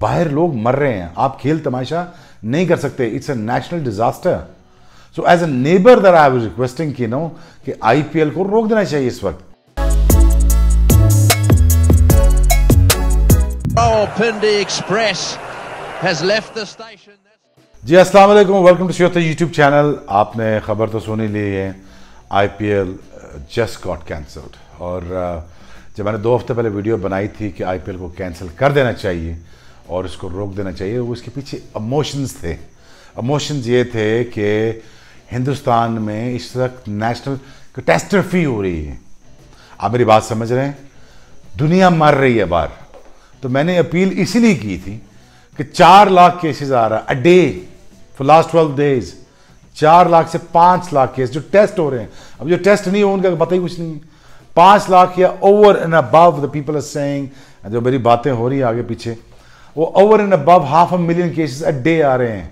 बाहर लोग मर रहे हैं आप खेल तमाशा नहीं कर सकते it's a national disaster so as a neighbour there I was requesting की नो कि आईपीएल को रोक देना चाहिए इस वक्त जी अस्सलाम वालेकुम वेलकम टू श्योता यूट्यूब चैनल आपने खबर तो सुनी ली है आईपीएल जस्ट गॉट कैंसल्ड और uh, जब मैंने दो हफ्ते पहले वीडियो बनाई थी कि आईपीएल को कैंसिल कर देना चाहिए और इसको रोक देना चाहिए वो इसके पीछे इमोशंस थे इमोशंस ये थे कि हिंदुस्तान में इस वक्त नेशनल कैटेस्ट्रफी हो रही है आप मेरी बात समझ रहे हैं दुनिया मर रही है बाहर तो मैंने अपील इसीलिए की थी कि चार लाख केसेस आ रहा है a day for last twelve days चार लाख से पाँच लाख केस जो टेस्ट हो रहे हैं अब जो टेस्ट नहीं हो उनका पता ही कुछ नहीं है पाँच लाख या over and above the people are saying जो मेरी बातें हो रही है आगे पीछे वो over and above half a million cases a day आ रहे हैं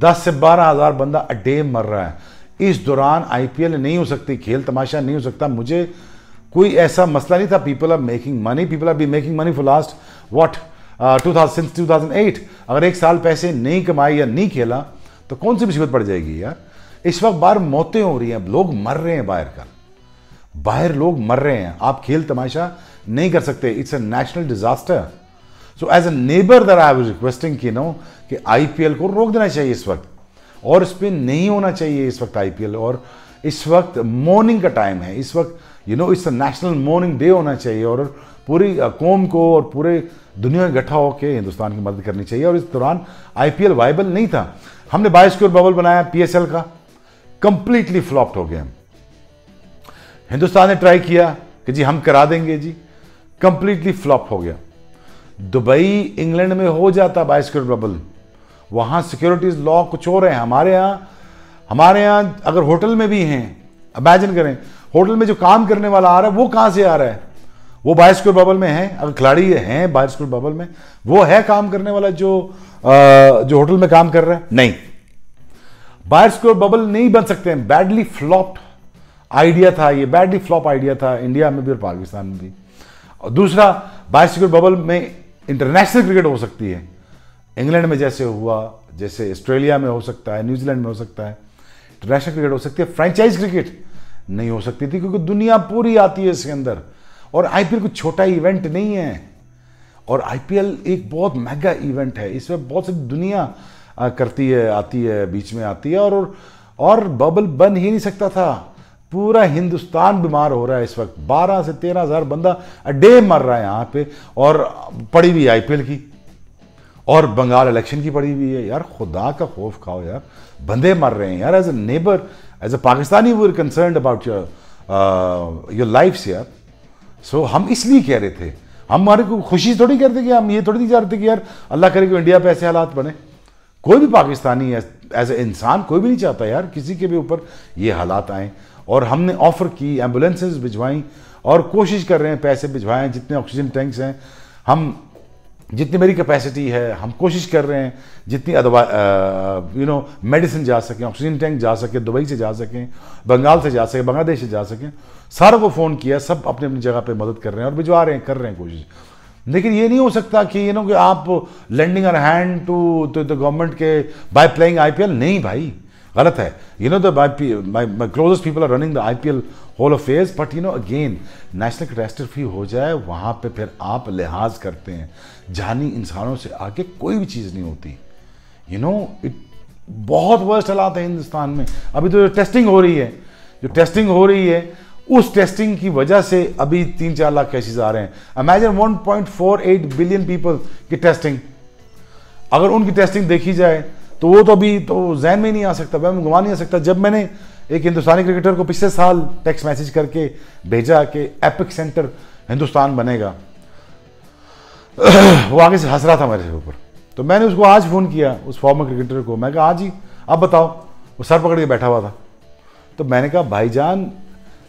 दस से बारह हज़ार बंदा अ डे मर रहा है इस दौरान आईपीएल नहीं हो सकती खेल तमाशा नहीं हो सकता मुझे कोई ऐसा मसला नहीं था people are making money people are be making money for last what two thousand two thousand eight अगर एक साल पैसे नहीं कमाए या नहीं खेला तो कौन सी मुसीबत पड़ जाएगी यार इस वक्त बाहर मौतें हो रही हैं लोग मर रहे हैं बाहर का बाहर लोग मर रहे हैं आप खेल तमाशा नहीं कर सकते it's a national disaster so as a neighbour there I requesting की नो कि आईपीएल को रोक देना चाहिए इस वक्त और इस पर नहीं होना चाहिए इस वक्त आईपीएल और इस वक्त मॉर्निंग का टाइम है इस वक्त you know it's national mourning day होना चाहिए और पूरी कौम को और पूरे दुनिया में इकट्ठा होकर हिंदुस्तान की मदद करनी चाहिए और इस दौरान आईपीएल वाइबल नहीं था हमने बाईस करोड़ बबल बनाया पीएसएल का कंप्लीटली फ्लॉप्ड हो गया हिंदुस्तान ने ट्राई किया कि जी हम करा देंगे जी कंप्लीटली फ्लॉप हो गया दुबई इंग्लैंड में हो जाता बाय सिक्योरिटी बबल वहां सिक्योरिटीज लॉ कुछ और है हमारे यहां हमारे यहां अगर होटल में भी हैं इमेजिन करें होटल में जो काम करने वाला आ रहा है वो कहां से आ रहा है वो बाय बबल में है अगर खिलाड़ी हैं बाय बबल में वो है काम करने वाला जो आ, जो होटल में काम कर रहा है नहीं बाय बबल नहीं बन सकते हैं बैडली फ्लॉप्ड आइडिया था ये बैडली फ्लॉप आइडिया था इंडिया में भी और पाकिस्तान में भी और दूसरा बाय बबल में इंटरनेशनल क्रिकेट हो सकती है इंग्लैंड में जैसे हुआ जैसे ऑस्ट्रेलिया में हो सकता है न्यूजीलैंड में हो सकता है इंटरनेशनल क्रिकेट हो सकती है फ्रेंचाइज क्रिकेट नहीं हो सकती थी क्योंकि दुनिया पूरी आती है इसके अंदर और आईपीएल कोई छोटा इवेंट नहीं है और आईपीएल एक बहुत महंगा इवेंट है इसमें बहुत सारी दुनिया करती है आती है बीच में आती है और और बबल बन ही नहीं सकता था पूरा हिंदुस्तान बीमार हो रहा है इस वक्त 12 से तेरह हज़ार बंदा डे मर रहा है यहां पे और पड़ी हुई आईपीएल की और बंगाल इलेक्शन की पड़ी हुई है यार खुदा का खौफ खाओ यार बंदे मर रहे हैं यार as a neighbour as a Pakistani वो concern about your your life यार सो हम इसलिए कह रहे थे हम हमारे को खुशी थोड़ी करते कि हम ये थोड़ी नहीं चाहते कि यार अल्लाह करे कि इंडिया पे ऐसे हालात बने कोई भी पाकिस्तानी एज ए इंसान कोई भी नहीं चाहता यार किसी के भी ऊपर ये हालात आएँ और हमने ऑफ़र की एम्बुलेंसेज भिजवाई और कोशिश कर रहे हैं पैसे भिजवाएं जितने ऑक्सीजन टैंक्स हैं हम जितनी मेरी कैपेसिटी है हम कोशिश कर रहे हैं जितनी अदवा यू नो मेडिसिन जा सकें ऑक्सीजन टैंक जा सके दुबई से जा सकें बंगाल से जा सकें बांग्लादेश से जा सकें सारों को फ़ोन किया सब अपनी अपनी जगह पे मदद कर रहे हैं और भिजवा रहे हैं कर रहे हैं कोशिश लेकिन ये नहीं हो सकता कि यू नो कि आप landing on hand to the government के बाय प्लेइंग आईपीएल नहीं भाई गलत है you know the my closest people are running the I P L whole of but you know again national catastrophe हो जाए वहाँ पर फिर आप लिहाज करते हैं जानी इंसानों से आगे कोई भी चीज़ नहीं होती यू नो इट बहुत वर्स्ट हालात है हिंदुस्तान में अभी तो जो टेस्टिंग हो रही है जो टेस्टिंग हो रही है उस टेस्टिंग की वजह से अभी तीन चार लाख केसेस आ रहे हैं इमेजिन 1.48 बिलियन पीपल की टेस्टिंग अगर उनकी टेस्टिंग देखी जाए तो वो तो अभी तो जहन में नहीं आ सकता मैं गुमान नहीं आ सकता जब मैंने एक हिंदुस्तानी क्रिकेटर को पिछले साल टेक्स्ट मैसेज करके भेजा कि एपिक सेंटर हिंदुस्तान बनेगा वो आगे से हंस रहा था मेरे ऊपर तो मैंने उसको आज फ़ोन किया उस फॉर्मर क्रिकेटर को मैं कहा हाँ जी आप बताओ वो सर पकड़ के बैठा हुआ था तो मैंने कहा भाईजान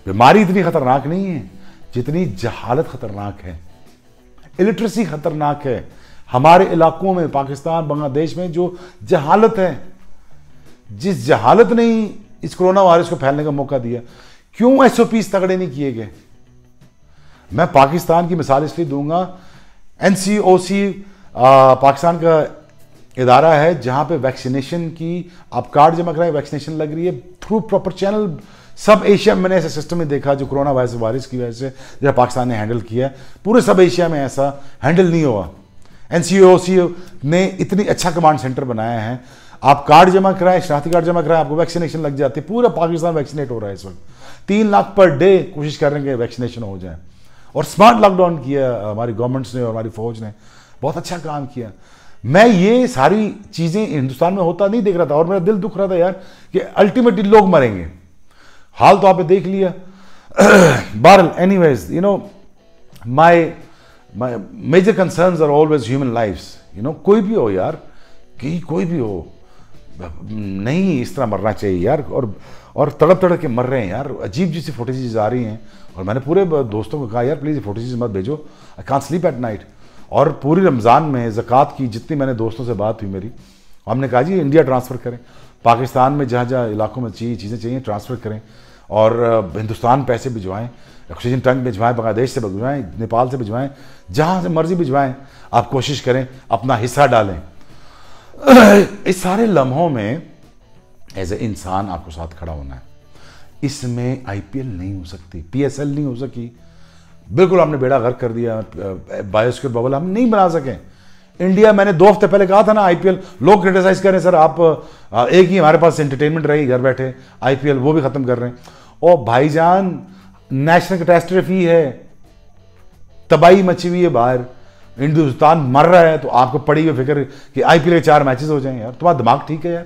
बीमारी इतनी ख़तरनाक नहीं है जितनी जहालत ख़तरनाक है इलिट्रेसी ख़तरनाक है हमारे इलाकों में पाकिस्तान बांग्लादेश में जो जहालत है जिस जहालत ने ही इस कोरोना वायरस को फैलने का मौका दिया क्यों एस ओ पीस तगड़े नहीं किए गए मैं पाकिस्तान की मिसाल इसलिए दूंगा एन सी ओ सी पाकिस्तान का इदारा है जहां पे वैक्सीनेशन की आप कार्ड जमा कराए वैक्सीनेशन लग रही है थ्रू प्रॉपर चैनल सब एशिया में मैंने ऐसे सिस्टम में देखा जो कोरोना वायरस वायरस की वजह से जो पाकिस्तान ने हैंडल किया पूरे सब एशिया में ऐसा हैंडल नहीं हुआ एन ने इतनी अच्छा कमांड सेंटर बनाया है आप कार्ड जमा कराएं शनाख्ती कार्ड जमा कराएं आपको वैक्सीनेशन लग जाती है पूरा पाकिस्तान वैक्सीनेट हो रहा है इस वक्त तीन लाख पर डे कोशिश कर रहे हैं कि वैक्सीनेशन हो जाए और स्मार्ट लॉकडाउन किया हमारी गवर्नमेंट्स ने और हमारी फौज ने बहुत अच्छा काम किया मैं ये सारी चीज़ें हिंदुस्तान में होता नहीं देख रहा था और मेरा दिल दुख रहा था यार कि अल्टीमेटली लोग मरेंगे हाल तो आपने देख लिया बहरल any you know my major concern are always human lifes you know कोई भी हो यार कि कोई भी हो नहीं इस तरह मरना चाहिए यार और और तड़प तड़प के मर रहे हैं यार अजीब जैसी फोटेजेज आ रही हैं और मैंने पूरे दोस्तों को कहा यार प्लीज़ ये फोटेजेज मत भेजो I can't sleep at night और पूरी रमज़ान में ज़क़़त की जितनी मैंने दोस्तों से बात हुई मेरी हमने कहा जी इंडिया ट्रांसफ़र करें पाकिस्तान में जहाँ जहाँ इलाकों में चाहिए चीज़ें चाहिए ट्रांसफ़र करें और हिंदुस्तान पैसे भिजवाएँ ऑक्सीजन टैंक भिजवाएं बांग्लादेश से भिजवाएं नेपाल से भिजवाएं जहां से मर्जी भिजवाएं आप कोशिश करें अपना हिस्सा डालें इस सारे लम्हों में एज ए इंसान आपको साथ खड़ा होना है इसमें आईपीएल नहीं हो सकती पीएसएल नहीं हो सकी बिल्कुल हमने बेड़ा गर्क कर दिया बायोस्क्योर बबल हम नहीं बना सकें इंडिया मैंने दो हफ्ते पहले कहा था ना आईपीएल लोग क्रिटिसाइज कर रहे हैं सर आप एक ही हमारे पास एंटरटेनमेंट रहेगी घर बैठे आईपीएल वो भी खत्म कर रहे हैं और भाईजान नेशनल कैटेस्ट्रफी है तबाही मची हुई है बाहर हिंदुस्तान मर रहा है तो आपको पड़ी हुई फिक्र कि आईपीएल के चार मैचेस हो जाए यार तुम्हारा दिमाग ठीक है यार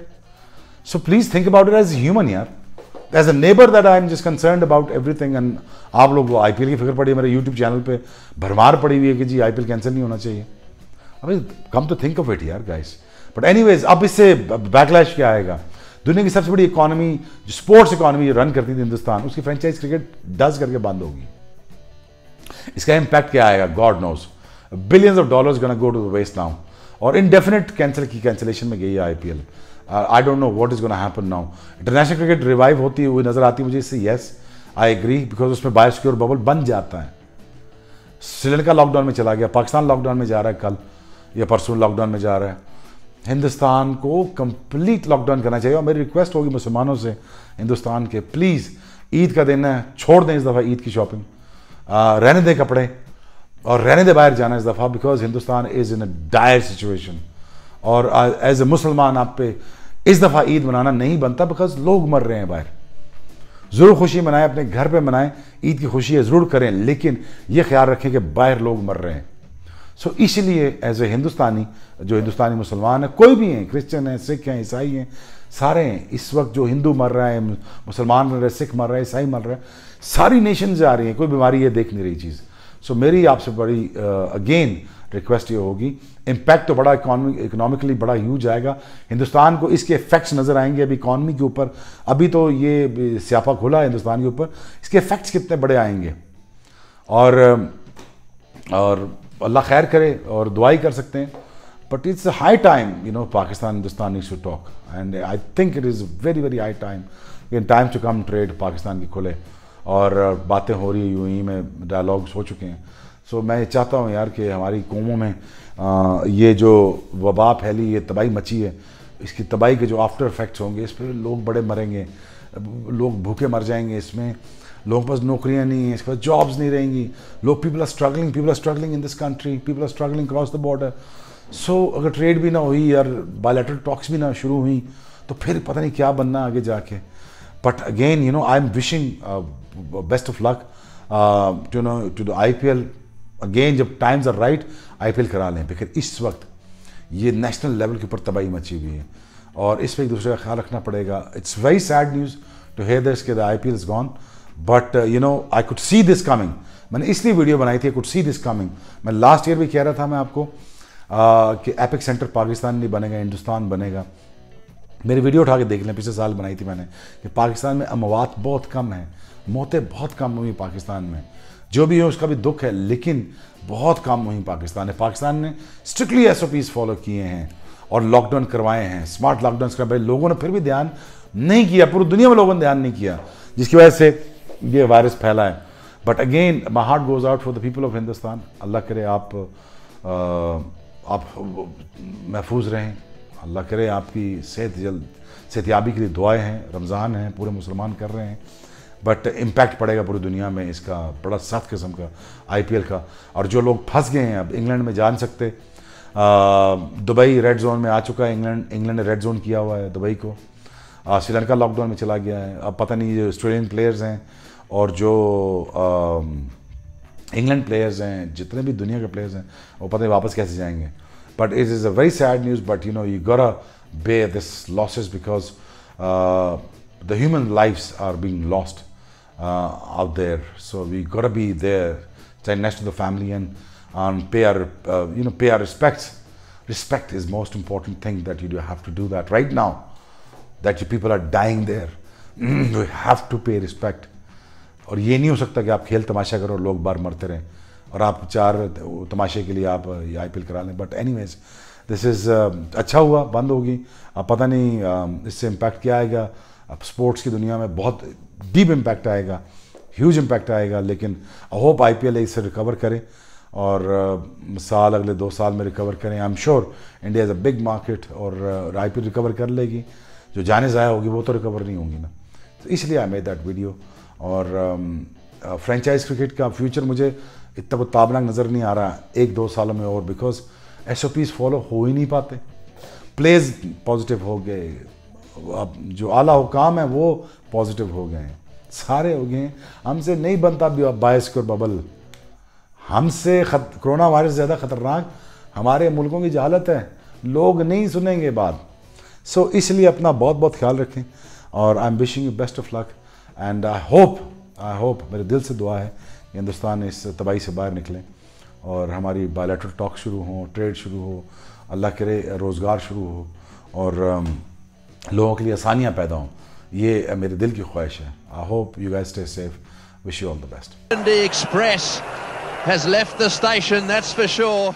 so please think about it as human यार as a neighbour that I am just concern about everything and आप लोग वो आईपीएल की फिक्र पड़ी है मेरे यूट्यूब चैनल पे भरमार पड़ी हुई है कि जी आई कैंसिल नहीं होना चाहिए अभी come to think of it यार गाइस बट एनी अब इससे बैकलैश क्या आएगा दुनिया की सबसे बड़ी इकोनॉमी जो स्पोर्ट्स इकोनॉमी रन करती थी हिंदुस्तान उसकी फ्रेंचाइज क्रिकेट डस करके बंद होगी इसका इंपैक्ट क्या आएगा God knows billions of dollars gonna go to waste now और इनडेफिनेट कैंसिल की कैंसिलेशन में गई है IPL I don't know what is gonna happen now international cricket revive होती हुई नजर आती मुझे इससे येस आई एग्री बिकॉज उसमें बायोस्क्योर बबल बन जाता है श्रीलंका लॉकडाउन में चला गया पाकिस्तान लॉकडाउन में जा रहा है कल या परसों लॉकडाउन में जा रहा है हिंदुस्तान को कंप्लीट लॉकडाउन करना चाहिए और मेरी रिक्वेस्ट होगी मुसलमानों से हिंदुस्तान के प्लीज़ ईद का दिन है छोड़ दें इस दफ़ा ईद की शॉपिंग रहने दें कपड़े और रहने दें बाहर जाना इस दफ़ा because Hindustan is in a dire situation और एज ए मुसलमान आप पे इस दफ़ा ईद मनाना नहीं बनता बिकॉज लोग मर रहे हैं बाहर ज़रूर खुशी मनाएं अपने घर पे मनाएं ईद की खुशी ज़रूर करें लेकिन ये ख्याल रखें कि बाहर लोग मर रहे हैं सो इसलिए एज ए हिंदुस्तानी जो हिंदुस्तानी मुसलमान है कोई भी हैं क्रिश्चियन हैं सिख हैं ईसाई हैं सारे हैं इस वक्त जो हिंदू मर रहा है मुसलमान मर रहे सिख मर रहे ईसाई मर रहे हैं सारी नेशन जा रही हैं कोई बीमारी ये देख नहीं रही चीज़ सो so, मेरी आपसे बड़ी अगेन uh, रिक्वेस्ट ये होगी इम्पैक्ट तो बड़ा इकोनॉमिकली बड़ा ह्यूज आएगा हिंदुस्तान को इसके इफेक्ट्स नज़र आएंगे अभी इकॉनमी के ऊपर अभी तो ये स्यापा खुला है हिंदुस्तान के ऊपर इसके इफेक्ट्स कितने बड़े आएंगे और um, और अल्लाह खैर करे और दुआई कर सकते हैं but it's high time you know Pakistan Hindustan is to talk and I think it is very very high time in time to come trade Pakistan की खुले और uh, बातें हो रही यू ही में डायलॉग्स हो चुके हैं सो so, मैं चाहता हूँ यार कि हमारी कौमों में आ, uh, ये जो वबा फैली ये तबाही मची है इसकी तबाही के जो आफ्टर इफेक्ट्स होंगे इस पर लोग बड़े मरेंगे लोग भूखे मर जाएंगे इसमें लोगों के पास नौकरियां नहीं हैं इसके पास जॉब्स नहीं रहेंगी लोग people are struggling people are struggling in this country people are struggling cross the border so अगर ट्रेड भी ना हुई और बायोलेट्रल टॉक्स भी ना शुरू हुई तो फिर पता नहीं क्या बनना आगे जाके but again you know I am wishing best of luck to no to the I P L again जब times are right I P L करा लें फिर इस वक्त ये नेशनल लेवल के ऊपर तबाही मची हुई है और इस पर एक दूसरे का ख्याल रखना पड़ेगा it's very sad news to hear this के the I P L is gone but you know I could see this coming मैंने इसलिए वीडियो बनाई थी कुड सी दिस कमिंग मैं लास्ट ईयर भी कह रहा था मैं आपको आ, uh, कि एपिक सेंटर पाकिस्तान नहीं बनेगा हिंदुस्तान बनेगा मेरी वीडियो उठा के देख लें पिछले साल बनाई थी मैंने कि पाकिस्तान में अमवात बहुत कम है मौतें बहुत कम हुई पाकिस्तान में जो भी है उसका भी दुख है लेकिन बहुत कम हुई पाकिस्तान है पाकिस्तान ने स्ट्रिक्टली एस फॉलो किए हैं और लॉकडाउन करवाए हैं स्मार्ट लॉकडाउन करवाए लोगों ने फिर भी ध्यान नहीं किया पूरी दुनिया में लोगों ने ध्यान नहीं किया जिसकी वजह से ये वायरस फैला है but again my heart goes out for the people of Hindustan Allah करे आप आ, आप महफूज रहें अल्लाह करे आपकी सेहत जल्द सेहतियाबी के लिए दुआएं हैं रमज़ान हैं पूरे मुसलमान कर रहे हैं बट इम्पैक्ट पड़ेगा पूरी दुनिया में इसका बड़ा सख्त किस्म का एल का और जो लोग फंस गए हैं अब इंग्लैंड में जान सकते दुबई रेड जोन में आ चुका है इंग्लैंड इंग्लैंड ने रेड जोन किया हुआ है दुबई को श्रीलंका लॉकडाउन में चला गया है अब पता नहीं जो ऑस्ट्रेलियन प्लेयर्स हैं और जो इंग्लैंड प्लेयर्स हैं जितने भी दुनिया के प्लेयर्स हैं वो पता नहीं वापस कैसे जाएंगे but it is a very sad news but you know you gotta bear this losses because the human life are being lost out there so we we be there चाहे next the family and and pay our uh, you know pay our respects. Respect is most important thing that you do have to do that right now. That you people are dying there. we have to pay respect. और ये नहीं हो सकता कि आप खेल तमाशा करो लोग बार मरते रहें और आप चार तमाशे के लिए आप आई पी करा लें but anyways this is अच्छा हुआ बंद होगी अब पता नहीं uh, इससे इम्पैक्ट क्या आएगा अब स्पोर्ट्स की दुनिया में बहुत डीप इम्पैक्ट आएगा ह्यूज इम्पैक्ट आएगा लेकिन I hope I P L इससे रिकवर करें और साल अगले दो साल में रिकवर करें I am sure India is a big market और आई रिकवर कर लेगी जो जाने ज़ाया होगी वो तो रिकवर नहीं होंगी ना तो इसलिए आई मेड दैट वीडियो और फ्रेंचाइज क्रिकेट का फ्यूचर मुझे इतना वो ताबनाक नज़र नहीं आ रहा एक दो सालों में और because S O Ps follow हो ही नहीं पाते प्लेज पॉजिटिव हो गए अब जो आला हुकाम है वो पॉजिटिव हो गए हैं सारे हो गए हैं हमसे नहीं बनता भी अब बायस और बबल हमसे खत कोरोना वायरस ज़्यादा ख़तरनाक हमारे मुल्कों की जहालत है लोग नहीं सुनेंगे बात सो so, इसलिए अपना बहुत बहुत ख्याल रखें और I am wishing you best of luck and I hope I hope मेरे दिल से दुआ है कि हिंदुस्तान इस तबाही से बाहर निकलें और हमारी बायोलेट्रल टॉक शुरू हो ट्रेड शुरू हो अल्लाह करे रोज़गार शुरू हो और um, लोगों के लिए आसानियाँ पैदा हों ये मेरे दिल की ख्वाहिश है I hope you guys stay safe wish you all the best has left the station, that's for sure.